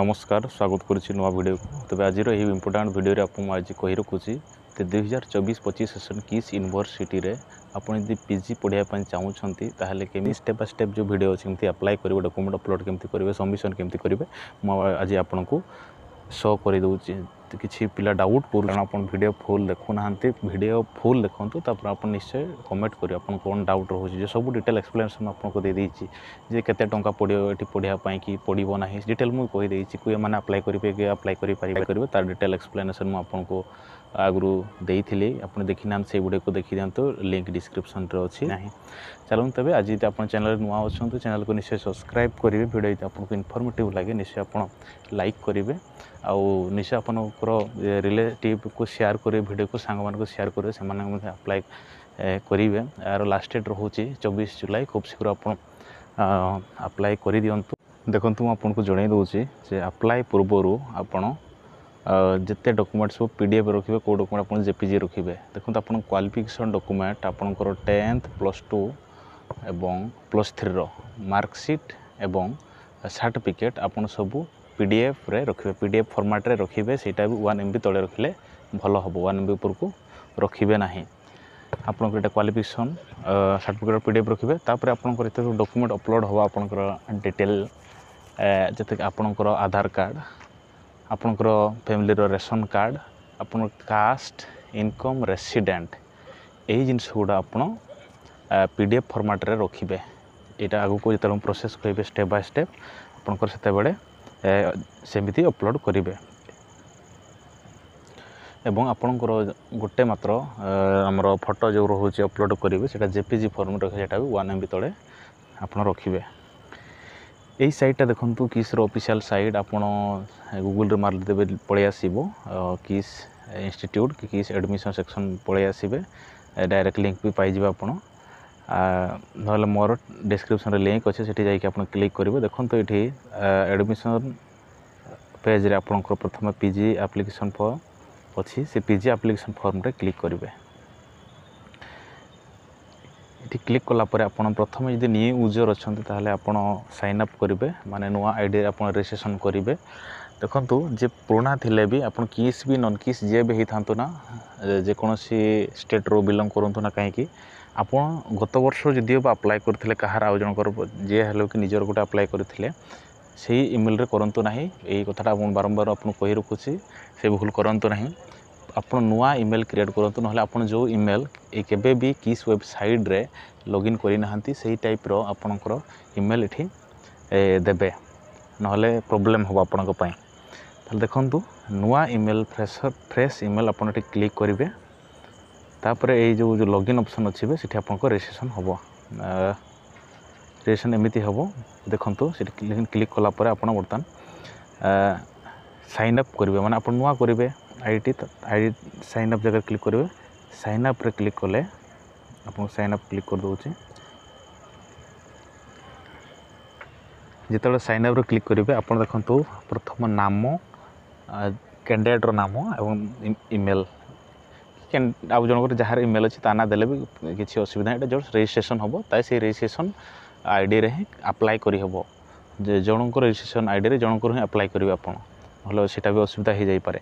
নমস্কার স্বাগত করছি নয় ভিডিও তবে আজির এই ইম্পর্টাট ভিডিওরে আপনার আজ কই রাখুছি তো দুই হাজার চবিশ পঁচিশ সেসন কিস ইউনিভর্সিটি আপনার যদি পিজি পড়া চাহুমান তাহলে কেমি স্টেপ বাই স্টেপ যে ভিডিও আছে কেমি আপ্লাই করবে ডকুমেন্ট অপলোড কেমি করবে সবমিশন কেমি করবে আজ আপনার শো করে দেছি କିଛି ପିଲା ଡାଉଟ୍ କରୁଛନ୍ତି ଆପଣ ଭିଡ଼ିଓ ଫୁଲ୍ ଦେଖୁନାହାନ୍ତି ଭିଡ଼ିଓ ଫୁଲ୍ ଦେଖନ୍ତୁ ତାପରେ ଆପଣ ନିଶ୍ଚୟ କମେଣ୍ଟ କରିବେ ଆପଣ କ'ଣ ଡାଉଟ୍ ରହୁଛି ଯେ ସବୁ ଡିଟେଲ୍ ଏକ୍ସପ୍ଲେନେସନ୍ ଆପଣଙ୍କୁ ଦେଇଦେଇଛି ଯେ କେତେ ଟଙ୍କା ପଡ଼ିବ ଏଠି ପଢ଼ିବା ପାଇଁ କି ପଡ଼ିବ ନାହିଁ ଡିଟେଲ୍ ମୁଁ କହିଦେଇଛି କି ଏମାନେ ଆପ୍ଲାଏ କରିବେ କି ଆପ୍ଲାଏ କରିପାରିବେ କରିବେ ତାର ଡିଟେଲ୍ ଏକ୍ସପ୍ଲେନେସନ୍ ମୁଁ ଆପଣଙ୍କୁ ଆଗରୁ ଦେଇଥିଲି ଆପଣ ଦେଖିନାହାନ୍ତି ସେଗୁଡ଼ାକୁ ଦେଖିଦିଅନ୍ତୁ ଲିଙ୍କ୍ ଡିସ୍କ୍ରିପସନ୍ରେ ଅଛି ନାହିଁ ଚାଲନ୍ତୁ ତେବେ ଆଜି ଯଦି ଆପଣ ଚ୍ୟାନେଲ୍ରେ ନୂଆ ଅଛନ୍ତି ଚ୍ୟାନେଲ୍କୁ ନିଶ୍ଚୟ ସବସ୍କ୍ରାଇବ୍ କରିବେ ଭିଡ଼ିଓ ଯଦି ଆପଣଙ୍କୁ ଇନଫର୍ମେଟିଭ୍ ଲାଗେ ନିଶ୍ଚୟ ଆପଣ ଲାଇକ୍ କରିବେ ଆଉ ନିଶ୍ଚୟ ଆପଣଙ୍କର ରିଲେଟିଭ୍କୁ ସେୟାର୍ କରିବେ ଭିଡ଼ିଓକୁ ସାଙ୍ଗମାନଙ୍କୁ ସେୟାର୍ କରିବେ ସେମାନଙ୍କୁ ମଧ୍ୟ ଆପ୍ଲାଏ କରିବେ ଏହାର ଲାଷ୍ଟ ଡେଟ୍ ରହୁଛି ଚବିଶ ଜୁଲାଇ ଖୁବ୍ ଶୀଘ୍ର ଆପଣ ଆପ୍ଲାଏ କରିଦିଅନ୍ତୁ ଦେଖନ୍ତୁ ମୁଁ ଆପଣଙ୍କୁ ଜଣାଇ ଦେଉଛି ଯେ ଆପ୍ଲାଏ ପୂର୍ବରୁ ଆପଣ ଯେତେ ଡକୁମେଣ୍ଟ ସବୁ ପି ଡି ଏଫ୍ ରଖିବେ କେଉଁ ଡକୁମେଣ୍ଟ ଆପଣ ଜେପିଜି ରଖିବେ ଦେଖନ୍ତୁ ଆପଣ କ୍ୱାଲିଫିକେସନ୍ ଡକୁମେଣ୍ଟ ଆପଣଙ୍କର ଟେନ୍ଥ ପ୍ଲସ୍ ଟୁ ଏବଂ ପ୍ଲସ୍ ଥ୍ରୀର ମାର୍କସିଟ୍ ଏବଂ ସାର୍ଟିଫିକେଟ୍ ଆପଣ ସବୁ ପି ଡି ଏଫ୍ରେ ରଖିବେ ପି ଡି ଏଫ୍ ଫର୍ମାଟ୍ରେ ରଖିବେ ସେଇଟା ବି ୱାନ୍ ଏମ୍ ବି ତଳେ ରଖିଲେ ଭଲ ହେବ ୱାନ୍ ଏମ୍ ବି ଉପରକୁ ରଖିବେ ନାହିଁ ଆପଣଙ୍କର ଏଇଟା qualification certificate P D F ରଖିବେ ତାପରେ ଆପଣଙ୍କର ଏତେ ସବୁ ଡକୁମେଣ୍ଟ ଅପଲୋଡ଼ ହେବ ଆପଣଙ୍କର ଡିଟେଲ୍ ଯେତିକି ଆପଣଙ୍କର ଆଧାର କାର୍ଡ଼ ଆପଣଙ୍କର ଫ୍ୟାମିଲିର ରେସନ୍ କାର୍ଡ଼ ଆପଣ କାଷ୍ଟ ଇନକମ୍ ରେସିଡ଼େଣ୍ଟ ଏଇ ଜିନିଷ ଗୁଡ଼ା ଆପଣ ପି ଡି ଏଫ୍ ଫର୍ମାଟରେ ରଖିବେ ଏଇଟା ଆଗକୁ ଯେତେବେଳେ ମୁଁ ପ୍ରୋସେସ୍ କହିବେ ଷ୍ଟେପ୍ ବାଇ ଷ୍ଟେପ୍ ଆପଣଙ୍କର ସେତେବେଳେ ସେମିତି ଅପଲୋଡ଼ କରିବେ ଏବଂ ଆପଣଙ୍କର ଗୋଟେ ମାତ୍ର ଆମର ଫଟୋ ଯେଉଁ ରହୁଛି ଅପଲୋଡ଼ କରିବେ ସେଇଟା ଜେ ପି ଜି ଫର୍ମ ରଖିବେ ସେଇଟା ବି ୱାନ୍ ଏମ୍ ବି ତଳେ ଆପଣ ରଖିବେ এই ସାଇଟ୍ଟା ଦେଖନ୍ତୁ କିସ୍ର ଅଫିସିଆଲ୍ ସାଇଟ୍ ଆପଣ ଗୁଗୁଲ୍ରେ ମାରିଦେବେ ପଳେଇ ଆସିବ କିସ୍ ଇନଷ୍ଟିଟ୍ୟୁଟ୍ କି କିସ୍ ଆଡ଼ମିସନ୍ ସେକ୍ସନ୍ ପଳେଇ ଆସିବେ ଡାଇରେକ୍ଟ ଲିଙ୍କ୍ ବି ପାଇଯିବେ ଆପଣ ନହେଲେ ମୋର ଡିସ୍କ୍ରିପ୍ସନ୍ରେ ଲିଙ୍କ୍ ଅଛି ସେଠି ଯାଇକି ଆପଣ କ୍ଲିକ୍ କରିବେ ଦେଖନ୍ତୁ ଏଠି ଆଡ଼ମିସନ୍ ପେଜ୍ରେ ଆପଣଙ୍କର ପ୍ରଥମେ ପି ଜି ଆପ୍ଲିକେସନ୍ ଫର୍ମ ଅଛି ସେ ପି ଜି ଆପ୍ଲିକେସନ୍ ଫର୍ମରେ କ୍ଲିକ୍ କରିବେ এটি ক্লিক পরে আপনার প্রথমে যদি নিউ ইউজর অনেক তাহলে আপনার সাইন আপ করবে মানে নয় আইডি আপনার রেজিষ্ট্রেসন করবে দেখুন যে পুরোনা লে আপনার কিস বি নন কিস যে বি হয়ে থাকে না যেকোনসি স্টেট রু বিলং করতু না কাইকি ଆପଣ ଗତ বর্ষ ଯଦିଓ ବା ଆପ୍ଲାଏ କରିଥିଲେ କାହାର ଆଉ ଜଣଙ୍କର ଯିଏ ହେଲେ କି ନିଜର ଗୋଟେ ଆପ୍ଲାଏ କରିଥିଲେ ସେଇ ଇମେଲରେ କରନ୍ତୁ ନାହିଁ ଏଇ କଥାଟା বারম্বার ବାରମ୍ବାର ଆପଣଙ୍କୁ କହି ରଖୁଛି ସେ করতু କରନ୍ତୁ ନାହିଁ ଆପଣ ନୂଆ ଇମେଲ୍ କ୍ରିଏଟ୍ କରନ୍ତୁ ନହେଲେ ଆପଣ ଯେଉଁ ଇମେଲ୍ କେବେ ବି କିସ୍ ୱେବସାଇଟ୍ରେ ଲଗ୍ଇନ୍ କରିନାହାନ୍ତି ସେଇ ଟାଇପ୍ର ଆପଣଙ୍କର ଇମେଲ୍ ଏଠି ଦେବେ ନହେଲେ ପ୍ରୋବ୍ଲେମ୍ ହେବ ଆପଣଙ୍କ ପାଇଁ ତାହେଲେ ଦେଖନ୍ତୁ ନୂଆ ଇମେଲ୍ ଫ୍ରେସ୍ ଫ୍ରେଶ୍ ଇମେଲ୍ ଆପଣ ଏଠି କ୍ଲିକ୍ କରିବେ ତାପରେ ଏଇ ଯେଉଁ ଯେଉଁ ଲଗ୍ଇନ୍ ଅପସନ୍ ଅଛି ସେଠି ଆପଣଙ୍କ ରେଜିଷ୍ଟ୍ରେସନ୍ ହେବ ରେଜିଷ୍ଟ୍ରେସନ୍ ଏମିତି ହେବ ଦେଖନ୍ତୁ ସେଠି କ୍ଲିକ୍ କଲା ପରେ ଆପଣ ବର୍ତ୍ତମାନ ସାଇନ୍ ଅପ୍ କରିବେ ମାନେ ଆପଣ ନୂଆ କରିବେ আইডি আইডি সাইন আপ জায়গায় ক্লিক করবে সাইন আপ্রে ক্লিক কলে আপনার সাইন আপ ক্লিক করেদেছি যেতবে সাইন আপ্রে ক্লিক করবে আপনার দেখুন প্রথম নাম ক্যান্ডিডেটর নাম এবং ইমেল ଆଉ ଜଣଙ୍କର ଯାହାର ଇମେଲ୍ ଅଛି ତା ନାଁ ଦେଲେ ବି କିଛି ଅସୁବିଧା ଏଇଟା ଜଷ୍ଟ ରେଜିଷ୍ଟ୍ରେସନ୍ ହେବ ତା ସେଇ ରେଜିଷ୍ଟ୍ରେସନ୍ ଆଇଡ଼ିରେ ହିଁ ଆପ୍ଲାଏ କରିହେବ ଜଣଙ୍କର ରେଜିଷ୍ଟ୍ରେସନ୍ ଆଇଡ଼ିରେ ଜଣଙ୍କର ହିଁ ଆପ୍ଲାଏ କରିବେ ଆପଣ ଭଲ ସେଇଟା ବି ଅସୁବିଧା ହେଇଯାଇପାରେ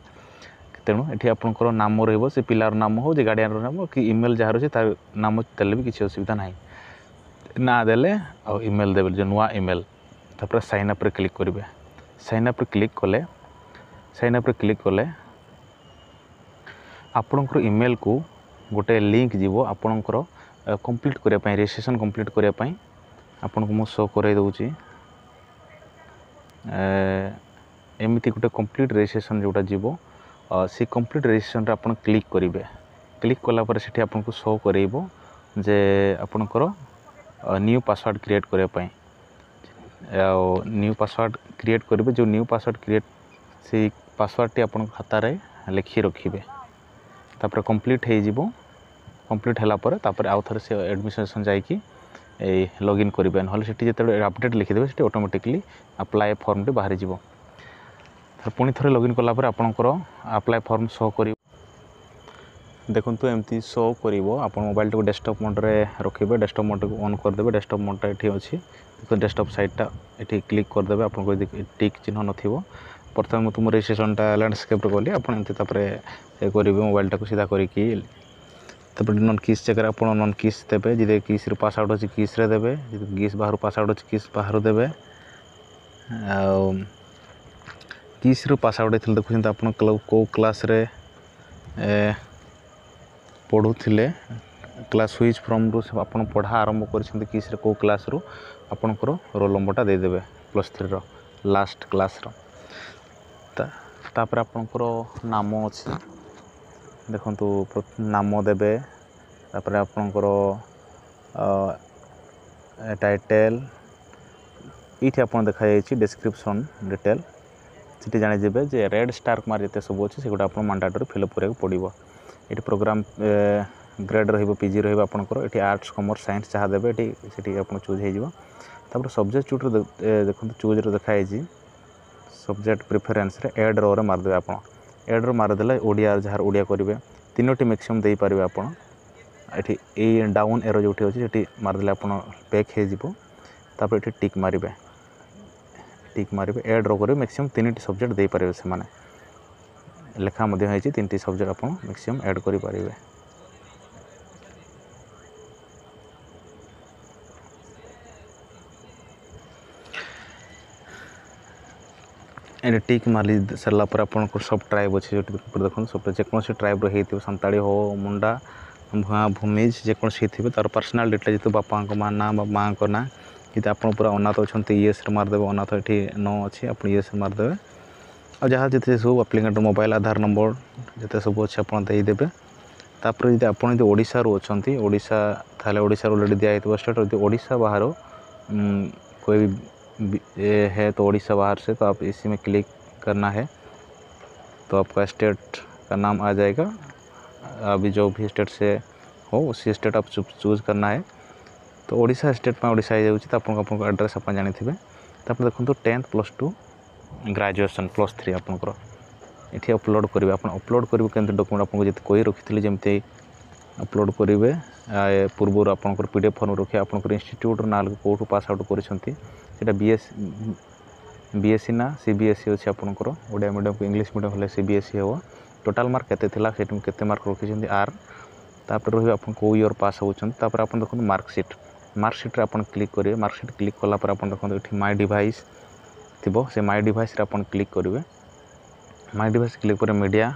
ତେଣୁ ଏଠି ଆପଣଙ୍କର ନାମ ରହିବ ସେ ପିଲାର ନାମ ହେଉ ଯେ ଗାର୍ଡ଼ିଆନର ନାମ କି ଇମେଲ୍ ଯାହାର ଅଛି ତା ନାମ ଦେଲେ ବି କିଛି ଅସୁବିଧା ନାହିଁ ନା ଦେଲେ ଆଉ ଇମେଲ୍ ଦେବେ ଯେଉଁ ନୂଆ ଇମେଲ୍ ତାପରେ ସାଇନ୍ ଅପ୍ରେ କ୍ଲିକ୍ କରିବେ ସାଇନ୍ ଅପ୍ରେ କ୍ଲିକ୍ କଲେ ସାଇନ୍ ଅପ୍ରେ କ୍ଲିକ୍ କଲେ ଆପଣଙ୍କର ଇମେଲ୍କୁ ଗୋଟେ ଲିଙ୍କ୍ ଯିବ ଆପଣଙ୍କର କମ୍ପ୍ଲିଟ୍ କରିବା ପାଇଁ ରେଜିଷ୍ଟ୍ରେସନ୍ କମ୍ପ୍ଲିଟ୍ କରିବା ପାଇଁ ଆପଣଙ୍କୁ ମୁଁ ଶୋ କରାଇ ଦେଉଛି ଏମିତି ଗୋଟେ କମ୍ପ୍ଲିଟ୍ ରେଜିଷ୍ଟ୍ରେସନ୍ ଯେଉଁଟା ଯିବ ସେ କମ୍ପ୍ଲିଟ୍ ରେଜିଷ୍ଟ୍ରେସନ୍ରେ ଆପଣ କ୍ଲିକ୍ କରିବେ କ୍ଲିକ୍ କଲାପରେ ସେଠି ଆପଣଙ୍କୁ ଶୋ କରେଇବ ଯେ ଆପଣଙ୍କର ନ୍ୟୁ ପାସୱାର୍ଡ଼ କ୍ରିଏଟ୍ କରିବା ପାଇଁ ଆଉ ନ୍ୟୁ ପାସୱାର୍ଡ଼ କ୍ରିଏଟ୍ କରିବେ ଯେଉଁ ନ୍ୟୁ ପାସୱାର୍ଡ଼ କ୍ରିଏଟ୍ ସେଇ ପାସୱାର୍ଡ଼ଟି ଆପଣଙ୍କ ଖାତାରେ ଲେଖି ରଖିବେ ତାପରେ କମ୍ପ୍ଲିଟ୍ ହେଇଯିବ କମ୍ପ୍ଲିଟ୍ ହେଲା ପରେ ତାପରେ ଆଉ ଥରେ ସେ ଆଡ଼ମିନିଷ୍ଟ୍ରେସନ୍ ଯାଇକି ଏଇ ଲଗ୍ଇନ୍ କରିବେ ନହେଲେ ସେଠି ଯେତେବେଳେ ଅପଡ଼େଟ୍ ଲେଖିଦେବେ ସେଠି ଅଟୋମେଟିକ୍ଲି ଆପ୍ଲାଏ ଫର୍ମଟି ବାହାରିଯିବ ପୁଣି ଥରେ ଲଗ୍ଇନ୍ କଲାପରେ ଆପଣଙ୍କର ଆପ୍ଲାଏ ଫର୍ମ ଶୋ କରିବ ଦେଖନ୍ତୁ ଏମିତି ଶୋ କରିବ ଆପଣ ମୋବାଇଲଟିକୁ ଡେସ୍କଟପ୍ ମୋଡ଼ରେ ରଖିବେ ଡେସ୍କଟପ୍ ମୋଡ଼କୁ ଅନ୍ କରିଦେବେ ଡେସ୍କଟପ୍ ମୋଡ଼ଟା ଏଠି ଅଛି ଡେସ୍କଟପ୍ ସାଇଡ଼୍ଟା ଏଠି କ୍ଲିକ୍ କରିଦେବେ ଆପଣଙ୍କ ଯଦି ଟିକ୍ ଚିହ୍ନ ନଥିବ ପ୍ରଥମେ ମୁଁ ତୁମ ରେଜିଷ୍ଟ୍ରେସନଟା ଲ୍ୟାଣ୍ଡସ୍କେପ୍ରେ କଲି ଆପଣ ଏମିତି ତାପରେ କରିବେ ମୋବାଇଲଟାକୁ ସିଧା କରିକି ତାପରେ ନନ୍ କିସ୍ ଜାଗାରେ ଆପଣ ନନ୍ କିସ୍ ଦେବେ ଯଦି କିସ୍ରୁ ପାସ୍ ଆଉଟ୍ ଅଛି କିସ୍ରେ ଦେବେ ଯଦି କିସ୍ ବାହାରୁ ପାସ୍ ଆଉଟ୍ ଅଛି କିସ୍ ବାହାରୁ ଦେବେ ଆଉ କିସ୍ରୁ ପାସ୍ ଆଉଟ୍ ହେଇଥିଲେ ଦେଖୁଛନ୍ତି ଆପଣ କେଉଁ କ୍ଲାସ୍ରେ ପଢ଼ୁଥିଲେ କ୍ଲାସ୍ ସୁଇଚ୍ ଫର୍ମରୁ ଆପଣ ପଢ଼ା ଆରମ୍ଭ କରିଛନ୍ତି କିସ୍ରେ କେଉଁ କ୍ଲାସ୍ରୁ ଆପଣଙ୍କର ରୋଲ୍ ନମ୍ବରଟା ଦେଇଦେବେ ପ୍ଲସ୍ ଥ୍ରୀର ଲାଷ୍ଟ କ୍ଲାସ୍ର ତାପରେ ଆପଣଙ୍କର ନାମ ଅଛି ଦେଖନ୍ତୁ ନାମ ଦେବେ ତାପରେ ଆପଣଙ୍କର ଟାଇଟେଲ୍ ଏଇଠି ଆପଣ ଦେଖାଯାଇଛି ଡେସ୍କ୍ରିପସନ୍ ଡିଟେଲ୍ ସେଠି ଜାଣିଯିବେ ଯେ ରେଡ଼୍ ଷ୍ଟାର୍କ ମାର୍କ ଯେତେ ସବୁ ଅଛି ସେଗୁଡ଼ା ଆପଣ ମାଣ୍ଡାଟୋରୀ ଫିଲ୍ଅପ୍ କରିବାକୁ ପଡ଼ିବ ଏଠି ପ୍ରୋଗ୍ରାମ୍ ଗ୍ରେଡ଼୍ ରହିବ ପି ଜି ରହିବ ଆପଣଙ୍କର ଏଠି ଆର୍ଟ୍ସ କମର୍ସ ସାଇନ୍ସ ଯାହା ଦେବେ ଏଠି ସେଠି ଆପଣ ଚୁଜ୍ ହେଇଯିବ ତାପରେ ସବଜେକ୍ଟ ଚୁଟ୍ରେ ଦେଖନ୍ତୁ ଚୁଜ୍ରେ ଦେଖାହେଇଛି ସବଜେକ୍ଟ ପ୍ରିଫରେନ୍ସରେ ଏଡ଼୍ ରୋରେ ମାରିଦେବେ ଆପଣ ଏଡ଼୍ର ମାରିଦେଲେ ଓଡ଼ିଆ ଯାହାର ଓଡ଼ିଆ କରିବେ ତିନୋଟି ମ୍ୟାକ୍ସିମମ୍ ଦେଇପାରିବେ ଆପଣ ଏଠି ଏଇ ଡାଉନ୍ ଏରୋ ଯେଉଁଠି ଅଛି ସେଠି ମାରିଦେଲେ ଆପଣ ପ୍ୟାକ୍ ହେଇଯିବ ତାପରେ ଏଠି ଟିକ୍ ମାରିବେ ଟିକ୍ ମାରିବେ ଏ ଡ୍ର କରିବେ ମ୍ୟାକ୍ସିମମ୍ ତିନିଟି ସବଜେକ୍ଟ ଦେଇପାରିବେ ସେମାନେ ଲେଖା ମଧ୍ୟ ହେଇଛି ତିନିଟି ସବଜେକ୍ଟ ଆପଣ ମ୍ୟାକ୍ସିମମ୍ ଆଡ଼୍ କରିପାରିବେ ଏଇଟା ଟିକ୍ ମାରି ସାରିଲା ପରେ ଆପଣଙ୍କର ସବ୍ ଟ୍ରାଇବ୍ ଅଛି ଯେଉଁଠି ଉପରେ ଦେଖନ୍ତୁ ସବ୍ ଯେକୌଣସି ଟ୍ରାଇବ୍ର ହେଇଥିବ ସାନ୍ତାଳୀ ହଉ ମୁଣ୍ଡା ଭୂଆ ଭୂମିଜ୍ ଯେକୌଣସି ହେଇଥିବେ ତା'ର ପର୍ସନାଲ୍ ଡିଟେଲ୍ ଯେହେତୁ ବାପାଙ୍କ ମା' ନାଁ ବା ମାଆଙ୍କ ନାଁ जीत आप पूरा अनाथ अच्छा ये सर मारदेव अनाथ ये न अच्छे आप ये सर मारदेव आ जहाँ जिते सब आप्लिकेट मोबाइल आधार नंबर जिते सब अच्छे आपदे तापर जी आपड़शार अच्छा थाले अलरेडी दिखाई थोड़ा स्टेट जो ओडा बाहर कोई भी है तो ओडा बाहर से तो आप इसी में क्लिक करना है तो आपका स्टेट का नाम आ जाएगा अभी जो भी स्टेट से हो उसी स्टेट आप चूज करना है ତ ଓଡ଼ିଶା ଷ୍ଟେଟ୍ ପାଇଁ ଓଡ଼ିଶା ହେଇଯାଉଛି ତ ଆପଣଙ୍କ ଆପଣଙ୍କ ଆଡ଼୍ରେସ୍ ଆପଣ ଜାଣିଥିବେ ତାପରେ ଦେଖନ୍ତୁ tenth plus two graduation plus three ଆପଣଙ୍କର ଏଠି ଅପଲୋଡ଼ କରିବେ ଆପଣ ଅପଲୋଡ଼ କରିବେ କେମିତି ଡକୁମେଣ୍ଟ ଆପଣଙ୍କୁ ଯେତେ କହି ରଖିଥିଲି ଯେମିତି ଅପଲୋଡ଼ କରିବେ ପୂର୍ବରୁ ଆପଣଙ୍କର ପି ଡି ଏଫ୍ ଫର୍ମ ରଖିବେ ଆପଣଙ୍କର ଇନଷ୍ଟିଚ୍ୟୁଟ୍ର ନାଁ କେଉଁଠୁ ପାସ୍ ଆଉଟ୍ କରିଛନ୍ତି ସେଇଟା B S B S C ନା ସି ବି ଏସ୍ ସି ଅଛି ଆପଣଙ୍କର ଓଡ଼ିଆ ମିଡ଼ିୟମକୁ ଇଂଲିଶ ମିଡ଼ିୟମ ହେଲେ ସି ବି ଏସ୍ ସି ହେବ ଟୋଟାଲ୍ ମାର୍କ କେତେ ଥିଲା ସେଠି କେତେ ମାର୍କ ରଖିଛନ୍ତି ଆର୍ ତାପରେ ରହିବେ ଆପଣ କେଉଁ ଇୟର୍ ପାସ୍ ହେଉଛନ୍ତି ତାପରେ ଆପଣ ଦେଖନ୍ତୁ ମାର୍କସିଟ୍ ମାର୍କସିଟ୍ରେ ଆପଣ କ୍ଲିକ୍ କରିବେ ମାର୍କସିଟ୍ କ୍ଲିକ୍ କଲା ପରେ ଆପଣ ଦେଖନ୍ତୁ ଏଠି ମାଇ ଡିଭାଇସ୍ ଥିବ ସେ ମାଇ ଡିଭାଇସ୍ରେ ଆପଣ କ୍ଲିକ୍ କରିବେ ମାଇ ଡିଭାଇସ୍ କ୍ଲିକ୍ ପରେ ମିଡ଼ିଆ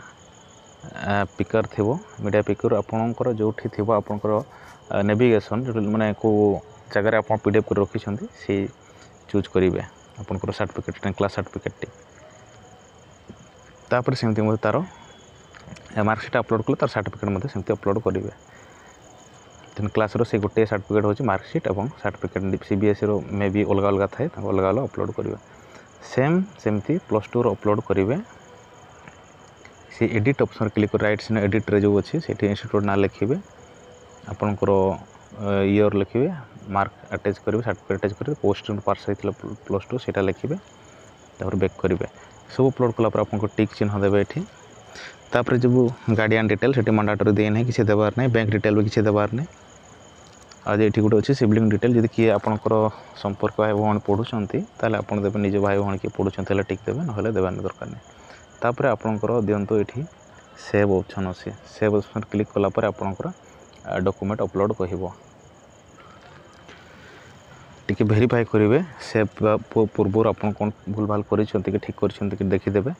ପିକର୍ ଥିବ ମିଡ଼ିଆ ପିକର୍ ଆପଣଙ୍କର ଯେଉଁଠି ଥିବ ଆପଣଙ୍କର ନେଭିଗେସନ୍ ଯେଉଁଠି ମାନେ କେଉଁ ଜାଗାରେ ଆପଣ ପି ଡି ଏଫ୍ କରି ରଖିଛନ୍ତି ସେଇ ଚୁଜ୍ କରିବେ ଆପଣଙ୍କର ସାର୍ଟିଫିକେଟ୍ କ୍ଲାସ୍ ସାର୍ଟିଫିକେଟ୍ଟି ତାପରେ ସେମିତି ମଧ୍ୟ ତା'ର ମାର୍କସିଟ୍ ଅପଲୋଡ଼୍ କଲେ ତା'ର ସାର୍ଟିଫିକେଟ୍ ମଧ୍ୟ ସେମିତି ଅପଲୋଡ଼୍ କରିବେ तेन क्लास से गोटे सार्टिफिकेट हूँ मार्कसीट और सार्टिफिकेट सी बी एस भी अलग अलग थाए अलग अलग अपलोड करेंगे सेम सेमती प्लस टूर अपलोड करेंगे से एडिट ऑप्शन क्लिक कर रईट सीना एडिट्रे जो अच्छे से इन्यूट ना लिखे आपणकर इयर लिखे मार्क आटाच करेंगे सार्टिफिकेट आटाच करेंगे पोस्ट पार्स होता प्लस टू से लिखे बेक करेंगे सब अपलोड कलापुर आप चिन्ह देवे तापर जो गार्डियन डिटेल से मंडाटर देना किसी देवार ना बैंक डिटेल भी किसी देवार नहीं ଆଜି ଏଠି ଗୋଟେ ଅଛି ସିବ୍ଲିଂ ଡିଟେଲ୍ ଯଦି କିଏ ଆପଣଙ୍କର ସମ୍ପର୍କ ଭାଇ ଭଉଣୀ ପଢ଼ୁଛନ୍ତି ତାହେଲେ ଆପଣ ଦେବେ ନିଜ ଭାଇ ଭଉଣୀ କିଏ ପଢ଼ୁଛନ୍ତି ହେଲେ ଟିକ୍ ଦେବେ ନହେଲେ ଦେବାନି ଦରକାର ନାହିଁ ତାପରେ ଆପଣଙ୍କର ଦିଅନ୍ତୁ ଏଠି ସେଭ୍ ଅପସନ୍ ଅଛି ସେଭ୍ ଅପସନ୍ କ୍ଲିକ୍ କଲା ପରେ ଆପଣଙ୍କର ଡକୁମେଣ୍ଟ ଅପଲୋଡ଼ କହିବ ଟିକେ ଭେରିଫାଏ କରିବେ ସେଭ୍ ପୂର୍ବରୁ ଆପଣ କ'ଣ ଭୁଲ ଭାଲ କରିଛନ୍ତି କି ଠିକ୍ କରିଛନ୍ତି କି ଦେଖିଦେବେ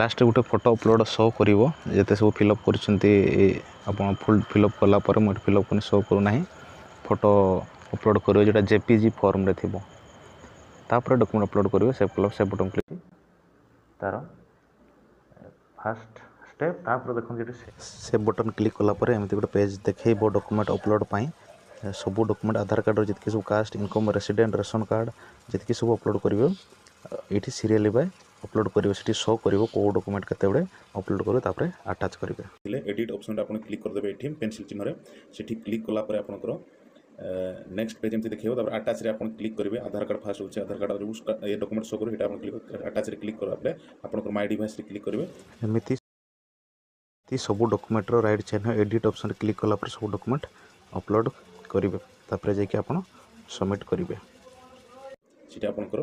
ଲାଷ୍ଟରେ ଗୋଟେ ଫଟୋ ଅପଲୋଡ଼ ସୋ କରିବ ଯେତେ ସବୁ ଫିଲ୍ଅପ୍ କରିଛନ୍ତି ଆପଣ ଫୁଲ୍ ଫିଲ୍ଅପ୍ କଲା ପରେ ମୁଁ ଏଠି ଫିଲ୍ଅପ୍ କରି ସୋ କରୁନାହିଁ ଫଟୋ ଅପଲୋଡ଼ କରିବେ ଯେଉଁଟା ଜେ ପି ଜି ଫର୍ମରେ ଥିବ ତାପରେ ଡକୁମେଣ୍ଟ ଅପଲୋଡ଼ କରିବେ ସେଭ୍ କଲା ସେଭ୍ ବଟନ୍ କ୍ଲିକ୍ ତାର ଫାଷ୍ଟ ଷ୍ଟେପ୍ ତାପରେ ଦେଖନ୍ତୁ ଯେଠି ସେଭ୍ ବଟନ୍ କ୍ଲିକ୍ କଲା ପରେ ଏମିତି ଗୋଟେ ପେଜ୍ ଦେଖେଇବ ଡକୁମେଣ୍ଟ ଅପଲୋଡ଼ ପାଇଁ ସବୁ ଡକୁମେଣ୍ଟ ଆଧାର କାର୍ଡ଼ର ଯେତିକି ସବୁ caste income resident ration card ଯେତିକି ସବୁ ଅପଲୋଡ଼ କରିବେ ଏଇଠି ସିରିଏଲ୍ ବାଏ ଅପଲୋଡ଼ କରିବେ ସେଠି ଶୋ କରିବ କେଉଁ ଡକୁମେଣ୍ଟ କେତେବେଳେ ଅପଲୋଡ଼ କରିବେ ତାପରେ ଆଟାଚ୍ କରିବେ ଏଡ଼ିଟ୍ ଅପସନ୍ଟା ଆପଣ କ୍ଲିକ୍ କରିଦେବେ ଏଠି ପେନ୍ସିଲ୍ ଚିହ୍ନରେ ସେଠି କ୍ଲିକ୍ କଲା ପରେ ଆପଣଙ୍କର ନେକ୍ସଟ ପେଜ୍ ଏମିତି ଦେଖେଇବ ତାପରେ ଆଟାଚରେ ଆପଣ କ୍ଲିକ୍ କରିବେ ଆଧାର କାର୍ଡ଼ ଫାଷ୍ଟ ହେଉଛି ଆଧାର କାର୍ଡ଼ ଏ ଡକୁମେଣ୍ଟ ସୋ କରିବେ ସେଇଟା ଆପଣ କ୍ଲିକ୍ ଆଟାଚରେ କ୍ଲିକ୍ କଲା ପରେ ଆପଣଙ୍କର ମାଇ ଡିଭାଇସରେ କ୍ଲିକ୍ କରିବେ ଏମିତି ସବୁ ଡକୁମେଣ୍ଟର ରାଇଟ୍ ଚିହ୍ନ ଏଡ଼ିଟ୍ ଅପସନ୍ରେ କ୍ଲିକ୍ କଲା ପରେ ସବୁ ଡକୁମେଣ୍ଟ ଅପଲୋଡ଼ କରିବେ ତାପରେ ଯାଇକି ଆପଣ ସବମିଟ୍ କରିବେ ସେଇଟା ଆପଣଙ୍କର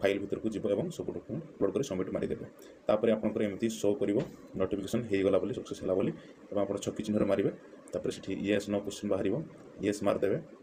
ଫାଇଲ୍ ଭିତରକୁ ଯିବ ଏବଂ ସବୁ ଡକୁମେଣ୍ଟ ଅପଲୋଡ଼ କରି ସବମିଟ୍ ମାରିଦେବେ ତାପରେ ଆପଣଙ୍କର ଏମିତି ସୋ କରିବ ନୋଟିଫିକେସନ୍ ହେଇଗଲା ବୋଲି ସକ୍ସେସ୍ ହେଲା ବୋଲି ଏବଂ ଆପଣ ଛକି ଚିହ୍ନରେ ମାରିବେ तापर से ये नो क्वेश्चन बाहर ये मारदे